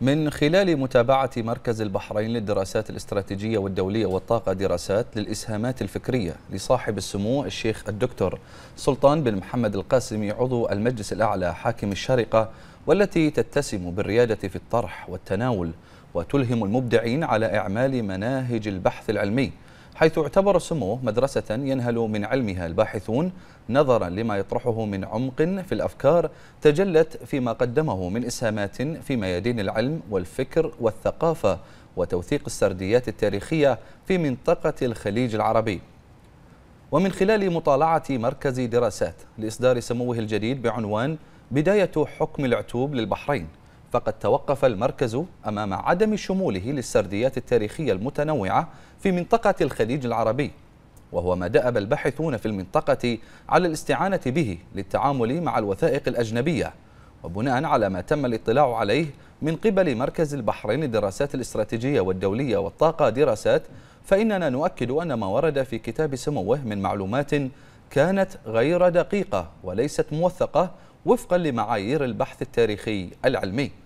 من خلال متابعة مركز البحرين للدراسات الاستراتيجية والدولية والطاقة دراسات للإسهامات الفكرية لصاحب السمو الشيخ الدكتور سلطان بن محمد القاسمي عضو المجلس الأعلى حاكم الشارقة والتي تتسم بالريادة في الطرح والتناول وتلهم المبدعين على إعمال مناهج البحث العلمي حيث اعتبر سموه مدرسة ينهل من علمها الباحثون نظرا لما يطرحه من عمق في الأفكار تجلت فيما قدمه من إسهامات في ميادين العلم والفكر والثقافة وتوثيق السرديات التاريخية في منطقة الخليج العربي ومن خلال مطالعة مركز دراسات لإصدار سموه الجديد بعنوان بداية حكم العتوب للبحرين فقد توقف المركز أمام عدم شموله للسرديات التاريخية المتنوعة في منطقة الخليج العربي وهو ما دأب الباحثون في المنطقة على الاستعانة به للتعامل مع الوثائق الأجنبية وبناء على ما تم الاطلاع عليه من قبل مركز البحرين للدراسات الاستراتيجية والدولية والطاقة دراسات فإننا نؤكد أن ما ورد في كتاب سموه من معلومات كانت غير دقيقة وليست موثقة وفقا لمعايير البحث التاريخي العلمي